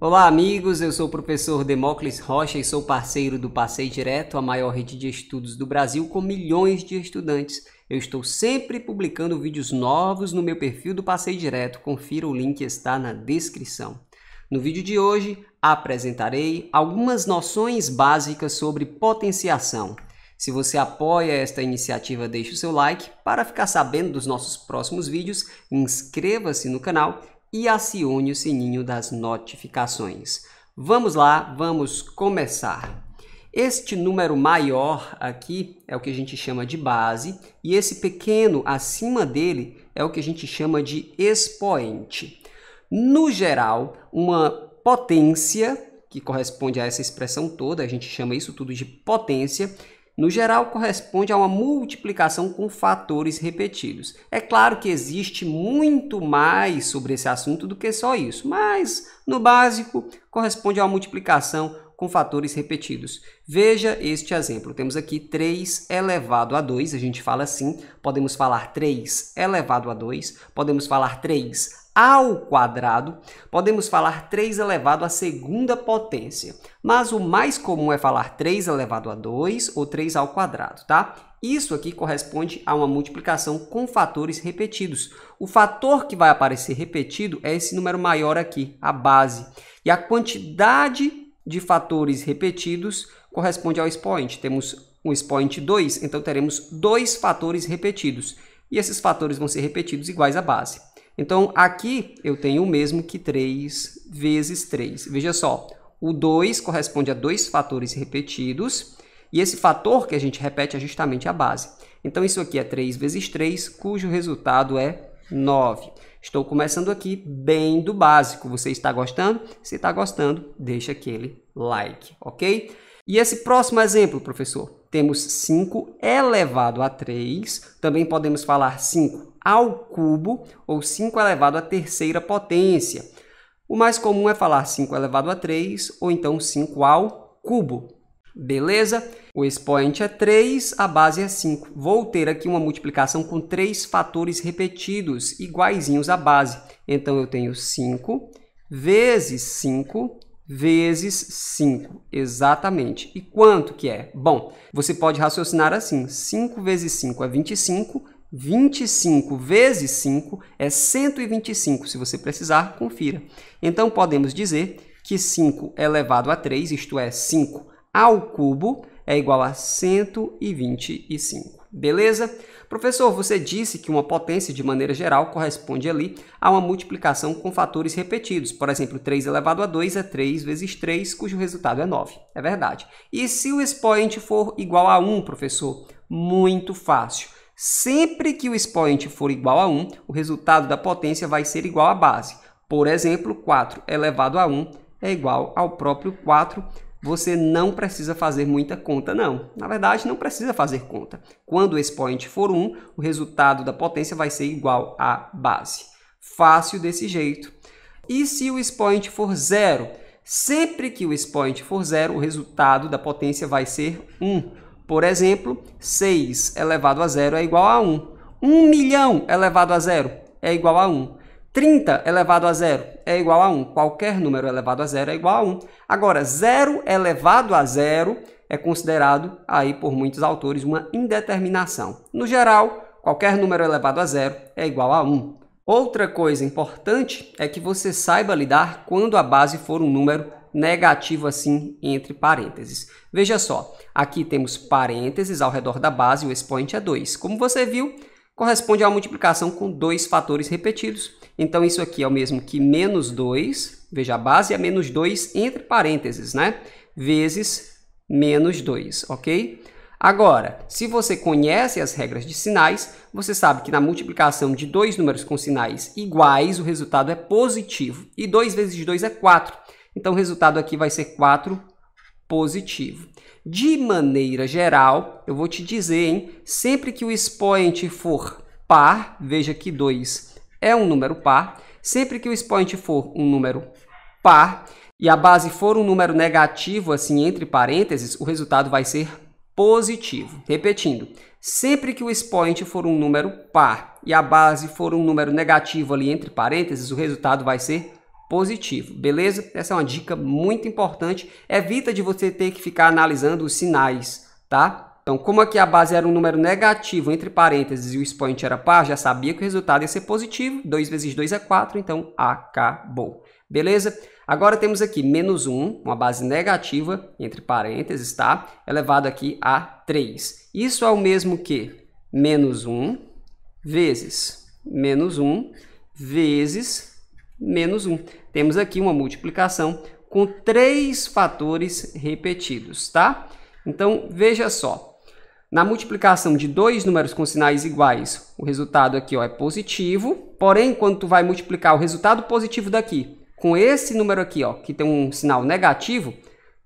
Olá, amigos. Eu sou o professor Demócles Rocha e sou parceiro do Passei Direto, a maior rede de estudos do Brasil, com milhões de estudantes. Eu estou sempre publicando vídeos novos no meu perfil do Passei Direto. Confira o link está na descrição. No vídeo de hoje, apresentarei algumas noções básicas sobre potenciação. Se você apoia esta iniciativa, deixe o seu like. Para ficar sabendo dos nossos próximos vídeos, inscreva-se no canal e acione o sininho das notificações. Vamos lá, vamos começar. Este número maior aqui é o que a gente chama de base e esse pequeno acima dele é o que a gente chama de expoente. No geral, uma potência, que corresponde a essa expressão toda, a gente chama isso tudo de potência, no geral corresponde a uma multiplicação com fatores repetidos. É claro que existe muito mais sobre esse assunto do que só isso, mas no básico corresponde a uma multiplicação com fatores repetidos. Veja este exemplo. Temos aqui 3 elevado a 2, a gente fala assim, podemos falar 3 elevado a 2, podemos falar 3 ao quadrado, podemos falar 3 elevado à segunda potência. Mas o mais comum é falar 3 elevado a 2 ou 3 ao quadrado, tá? Isso aqui corresponde a uma multiplicação com fatores repetidos. O fator que vai aparecer repetido é esse número maior aqui, a base. E a quantidade de fatores repetidos corresponde ao expoente. Temos um expoente 2, então teremos dois fatores repetidos. E esses fatores vão ser repetidos iguais à base. Então, aqui eu tenho o mesmo que 3 vezes 3. Veja só, o 2 corresponde a dois fatores repetidos, e esse fator que a gente repete é justamente a base. Então, isso aqui é 3 vezes 3, cujo resultado é 9. Estou começando aqui bem do básico. Você está gostando? Se está gostando, deixa aquele like, ok? E esse próximo exemplo, professor? temos 5 elevado a 3, também podemos falar 5 ao cubo ou 5 elevado à terceira potência. O mais comum é falar 5 elevado a 3 ou então 5 ao cubo. Beleza? O expoente é 3, a base é 5. Vou ter aqui uma multiplicação com três fatores repetidos, iguaizinhos à base. Então, eu tenho 5 vezes 5 vezes 5, exatamente. E quanto que é? Bom, você pode raciocinar assim, 5 vezes 5 é 25, 25 vezes 5 é 125, se você precisar, confira. Então, podemos dizer que 5 é elevado a 3, isto é, 5 ao cubo, é igual a 125, beleza? Professor, você disse que uma potência, de maneira geral, corresponde ali a uma multiplicação com fatores repetidos. Por exemplo, 3 elevado a 2 é 3 vezes 3, cujo resultado é 9. É verdade. E se o expoente for igual a 1, professor? Muito fácil. Sempre que o expoente for igual a 1, o resultado da potência vai ser igual à base. Por exemplo, 4 elevado a 1 é igual ao próprio 4 você não precisa fazer muita conta, não. Na verdade, não precisa fazer conta. Quando o expoente for 1, o resultado da potência vai ser igual à base. Fácil desse jeito. E se o expoente for 0? Sempre que o expoente for 0, o resultado da potência vai ser 1. Por exemplo, 6 elevado a 0 é igual a 1. 1 milhão elevado a 0 é igual a 1. 30 elevado a zero é igual a 1. Qualquer número elevado a zero é igual a 1. Agora, zero elevado a zero é considerado, aí por muitos autores, uma indeterminação. No geral, qualquer número elevado a zero é igual a 1. Outra coisa importante é que você saiba lidar quando a base for um número negativo assim entre parênteses. Veja só, aqui temos parênteses ao redor da base, o expoente é 2. Como você viu, corresponde a uma multiplicação com dois fatores repetidos. Então, isso aqui é o mesmo que menos 2, veja, a base é menos 2 entre parênteses, né? Vezes menos 2, ok? Agora, se você conhece as regras de sinais, você sabe que na multiplicação de dois números com sinais iguais, o resultado é positivo. E 2 vezes 2 é 4. Então, o resultado aqui vai ser 4 positivo. De maneira geral, eu vou te dizer, hein? Sempre que o expoente for par, veja que 2 é um número par. Sempre que o expoente for um número par e a base for um número negativo, assim, entre parênteses, o resultado vai ser positivo. Repetindo, sempre que o expoente for um número par e a base for um número negativo ali entre parênteses, o resultado vai ser positivo, beleza? Essa é uma dica muito importante. Evita de você ter que ficar analisando os sinais, tá? Então, como aqui a base era um número negativo, entre parênteses, e o expoente era par, já sabia que o resultado ia ser positivo. 2 vezes 2 é 4, então acabou. Beleza? Agora temos aqui menos 1, uma base negativa, entre parênteses, tá? Elevado aqui a 3. Isso é o mesmo que menos 1 vezes menos 1 vezes menos 1. Temos aqui uma multiplicação com três fatores repetidos, tá? Então, veja só. Na multiplicação de dois números com sinais iguais, o resultado aqui ó, é positivo. Porém, quando você vai multiplicar o resultado positivo daqui com esse número aqui, ó, que tem um sinal negativo,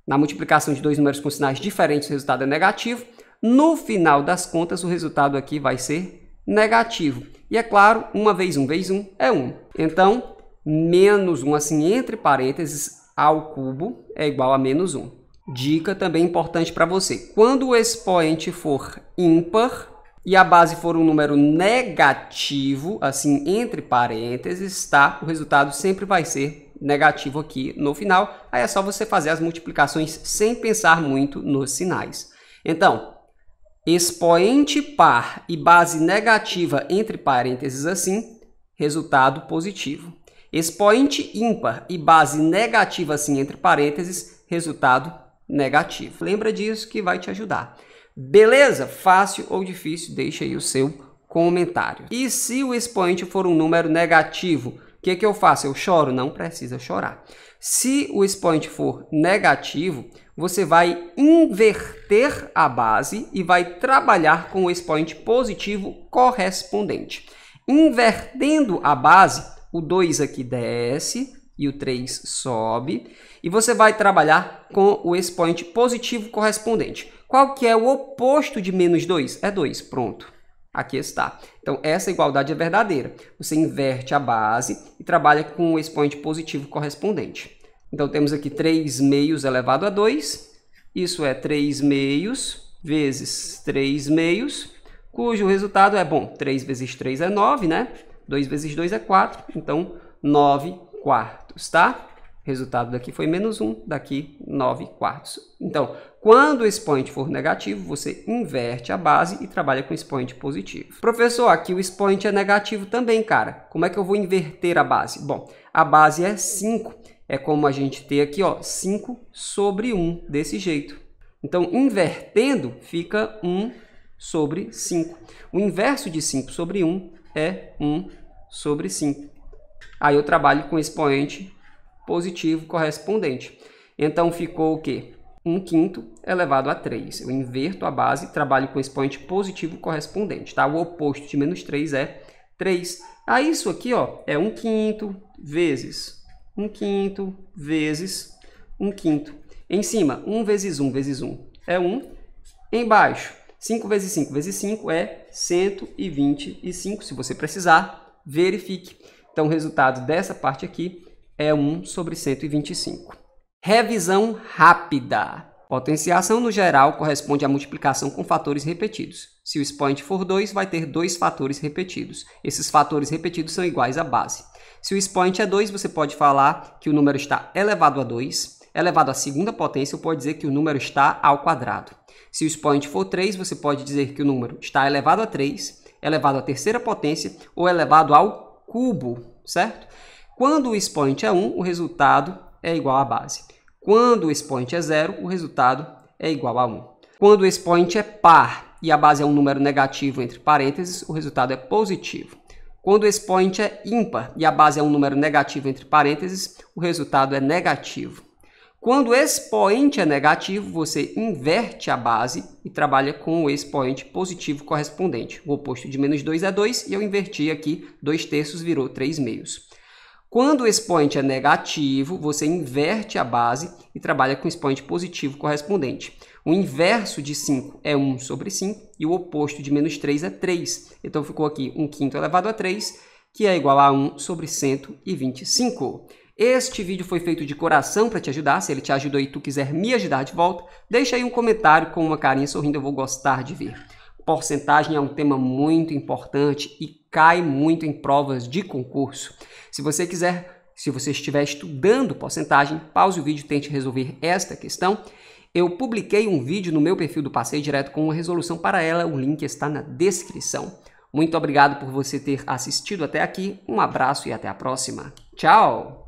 na multiplicação de dois números com sinais diferentes, o resultado é negativo. No final das contas, o resultado aqui vai ser negativo. E é claro, uma vez um vezes um é um. Então, menos 1, assim, entre parênteses, ao cubo é igual a menos 1. Dica também importante para você. Quando o expoente for ímpar e a base for um número negativo, assim, entre parênteses, tá? O resultado sempre vai ser negativo aqui no final. Aí é só você fazer as multiplicações sem pensar muito nos sinais. Então, expoente par e base negativa entre parênteses assim, resultado positivo expoente ímpar e base negativa assim entre parênteses, resultado negativo. Lembra disso que vai te ajudar. Beleza? Fácil ou difícil? Deixa aí o seu comentário. E se o expoente for um número negativo, o que, que eu faço? Eu choro? Não precisa chorar. Se o expoente for negativo, você vai inverter a base e vai trabalhar com o expoente positivo correspondente. Invertendo a base, o 2 aqui desce e o 3 sobe. E você vai trabalhar com o expoente positivo correspondente. Qual que é o oposto de menos 2? É 2, pronto. Aqui está. Então, essa igualdade é verdadeira. Você inverte a base e trabalha com o expoente positivo correspondente. Então, temos aqui 3 meios elevado a 2. Isso é 3 meios vezes 3 meios, cujo resultado é, bom, 3 vezes 3 é 9, né? 2 vezes 2 é 4, então 9 quartos, tá? O Resultado daqui foi menos 1, daqui 9 quartos. Então, quando o expoente for negativo, você inverte a base e trabalha com expoente positivo. Professor, aqui o expoente é negativo também, cara. Como é que eu vou inverter a base? Bom, a base é 5. É como a gente ter aqui, ó, 5 sobre 1, desse jeito. Então, invertendo, fica 1 sobre 5. O inverso de 5 sobre 1 é 1 sobre 5. Aí eu trabalho com expoente positivo correspondente. Então ficou o quê? 1 quinto elevado a 3. Eu inverto a base e trabalho com expoente positivo correspondente. Tá? O oposto de menos 3 é 3. Aí isso aqui ó, é 1 quinto vezes 1 quinto vezes 1 quinto. Em cima, 1 vezes 1 vezes 1 é 1. Embaixo, 5 vezes 5 vezes 5 é 125. Se você precisar, verifique. Então, o resultado dessa parte aqui é 1 sobre 125. Revisão rápida. Potenciação no geral corresponde à multiplicação com fatores repetidos. Se o expoente for 2, vai ter dois fatores repetidos. Esses fatores repetidos são iguais à base. Se o expoente é 2, você pode falar que o número está elevado a 2. Elevado à segunda potência, pode dizer que o número está ao quadrado. Se o expoente for 3, você pode dizer que o número está elevado a 3 elevado à terceira potência ou elevado ao cubo, certo? Quando o expoente é 1, o resultado é igual à base. Quando o expoente é 0, o resultado é igual a 1. Quando o expoente é par e a base é um número negativo entre parênteses, o resultado é positivo. Quando o expoente é ímpar e a base é um número negativo entre parênteses, o resultado é negativo. Quando o expoente é negativo, você inverte a base e trabalha com o expoente positivo correspondente. O oposto de menos 2 é 2 e eu inverti aqui, 2 terços virou 3 meios. Quando o expoente é negativo, você inverte a base e trabalha com o expoente positivo correspondente. O inverso de 5 é 1 sobre 5 e o oposto de menos 3 é 3. Então ficou aqui 1 quinto elevado a 3, que é igual a 1 sobre 125. Este vídeo foi feito de coração para te ajudar. Se ele te ajudou e tu quiser me ajudar de volta, deixa aí um comentário com uma carinha sorrindo, eu vou gostar de ver. Porcentagem é um tema muito importante e cai muito em provas de concurso. Se você quiser, se você estiver estudando porcentagem, pause o vídeo e tente resolver esta questão. Eu publiquei um vídeo no meu perfil do Passeio Direto com uma resolução para ela, o link está na descrição. Muito obrigado por você ter assistido até aqui, um abraço e até a próxima. Tchau!